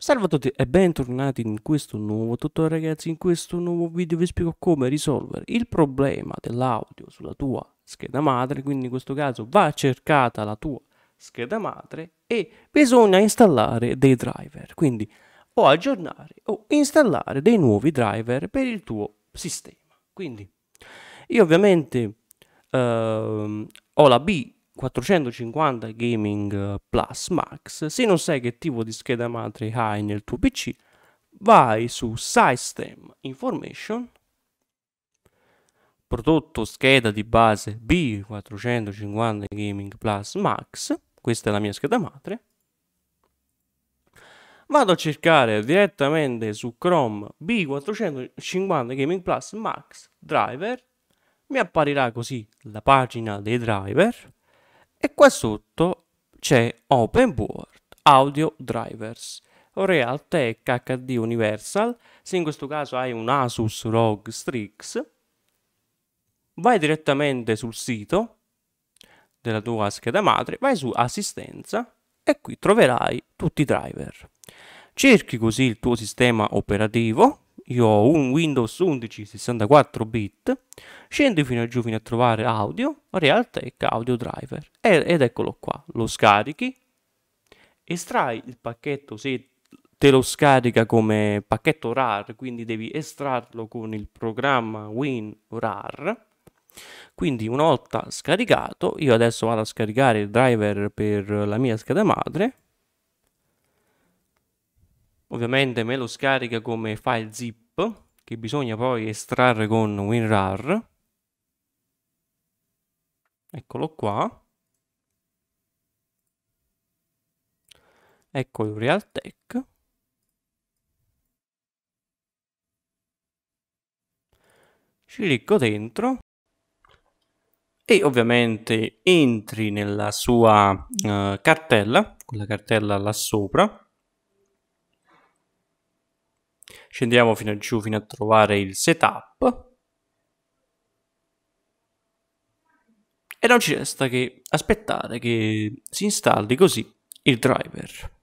Salve a tutti e bentornati in questo nuovo tutorial ragazzi, in questo nuovo video vi spiego come risolvere il problema dell'audio sulla tua scheda madre, quindi in questo caso va cercata la tua scheda madre e bisogna installare dei driver, quindi o aggiornare o installare dei nuovi driver per il tuo sistema. Quindi io ovviamente ehm, ho la B 450 Gaming Plus Max, se non sai che tipo di scheda madre hai nel tuo PC, vai su System Information, prodotto scheda di base B450 Gaming Plus Max, questa è la mia scheda madre, vado a cercare direttamente su Chrome B450 Gaming Plus Max Driver, mi apparirà così la pagina dei driver, e qua sotto c'è Open Board Audio Drivers Realtek HD Universal se in questo caso hai un Asus ROG Strix vai direttamente sul sito della tua scheda madre vai su assistenza e qui troverai tutti i driver cerchi così il tuo sistema operativo io ho un Windows 11 64 bit, scendo fino a giù fino a trovare audio, Realtek Audio Driver ed, ed eccolo qua, lo scarichi, estrai il pacchetto se te lo scarica come pacchetto RAR, quindi devi estrarlo con il programma WinRAR. Quindi una volta scaricato, io adesso vado a scaricare il driver per la mia scheda madre ovviamente me lo scarica come file zip che bisogna poi estrarre con WinRAR eccolo qua ecco il Realtek ci clicco dentro e ovviamente entri nella sua uh, cartella, quella cartella là sopra Scendiamo fino a giù fino a trovare il setup. E non ci resta che aspettare che si installi così il driver.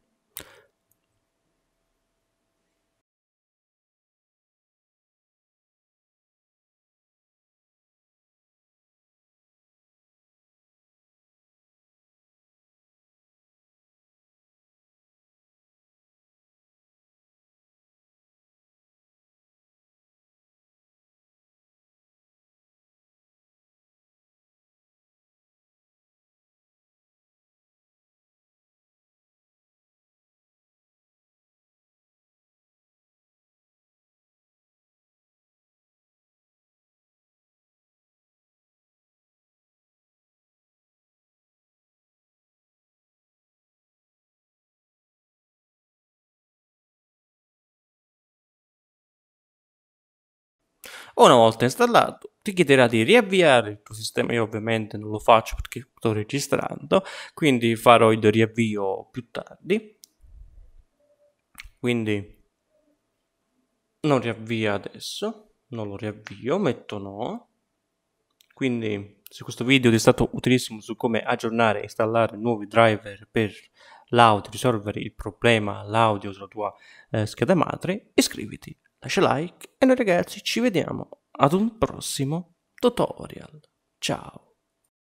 Una volta installato ti chiederà di riavviare il tuo sistema, io ovviamente non lo faccio perché sto registrando, quindi farò il riavvio più tardi. Quindi non riavvia adesso, non lo riavvio, metto no. Quindi se questo video ti è stato utilissimo su come aggiornare e installare nuovi driver per l'audio, risolvere il problema l'audio sulla tua eh, scheda madre, iscriviti lascia like e noi ragazzi ci vediamo ad un prossimo tutorial. Ciao!